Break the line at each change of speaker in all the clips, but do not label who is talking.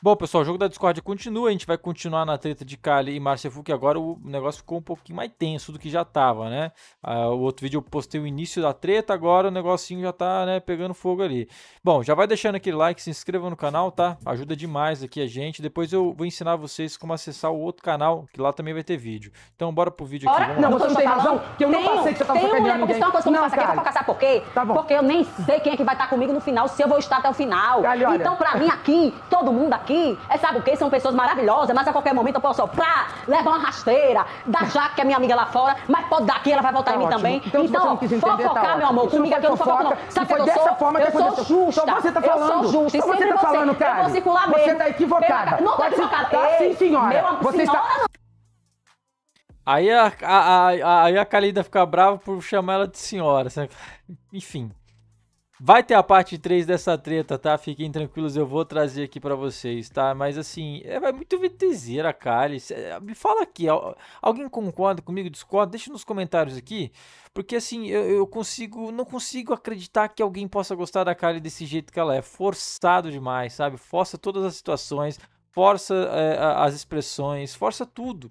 Bom, pessoal, o jogo da Discord continua. A gente vai continuar na treta de Kali e Marcia Fu, que agora o negócio ficou um pouquinho mais tenso do que já tava, né? Ah, o outro vídeo eu postei o início da treta, agora o negocinho já tá, né, pegando fogo ali. Bom, já vai deixando aquele like, se inscreva no canal, tá? Ajuda demais aqui a gente. Depois eu vou ensinar vocês como acessar o outro canal, que lá também vai ter vídeo. Então, bora pro vídeo aqui. Bora? Não, você não tem razão, que eu tenho, não passei que você tava tenho, sacaneando ninguém. Tem uma coisa que eu não faço aqui, eu
vou caçar por quê? Tá bom. Porque eu nem sei quem é que vai estar comigo no final, se eu vou estar até o final. Calha, então, pra mim aqui, todo mundo aqui, aqui é, sabe o que? São pessoas maravilhosas, mas a qualquer momento eu posso soprar, levar uma rasteira, da Jaque, que é minha amiga lá fora, mas pode dar aqui, ela vai voltar tá em mim também. Então, então entender, fofocar, tá meu amor, comigo aqui é eu não fofoco, não. Sabe que eu sou? Forma que sou justa. Só você tá falando. Eu sou justa. você tá falando, cara. Eu vou circular
mesmo. Você tá equivocada. Não tá equivocada. Tá sim, senhora. Meu, você senhora, está...
Aí a, a, a, a Kalida fica brava por chamar ela de senhora. Enfim. Vai ter a parte 3 dessa treta, tá? Fiquem tranquilos, eu vou trazer aqui para vocês, tá? Mas assim, é, é muito VTZera, cara. Me fala aqui, alguém concorda comigo, discorda? Deixa nos comentários aqui, porque assim, eu, eu consigo, não consigo acreditar que alguém possa gostar da Kali desse jeito que ela é. Forçado demais, sabe? Força todas as situações, força é, as expressões, força tudo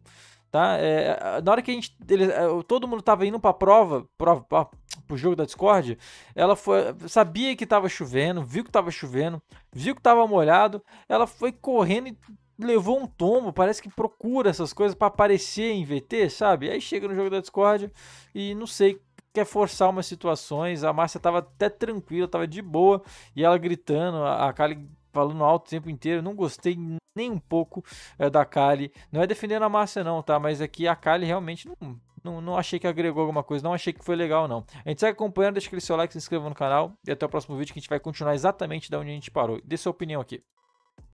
tá? É, na hora que a gente, ele, é, todo mundo tava indo para prova, prova pra, pro jogo da Discord, ela foi, sabia que tava chovendo, viu que tava chovendo, viu que tava molhado, ela foi correndo e levou um tombo, parece que procura essas coisas para aparecer em VT, sabe? Aí chega no jogo da Discord e não sei quer forçar umas situações. A Márcia tava até tranquila, tava de boa, e ela gritando, a Kali falando alto o tempo inteiro. Não gostei nem um pouco é, da Kali. Não é defendendo a Márcia, não, tá? Mas aqui é a Kali realmente não, não, não achei que agregou alguma coisa. Não achei que foi legal, não. A gente segue acompanhando. Deixa aquele seu like, se inscreva no canal. E até o próximo vídeo que a gente vai continuar exatamente da onde a gente parou. Dê sua opinião aqui.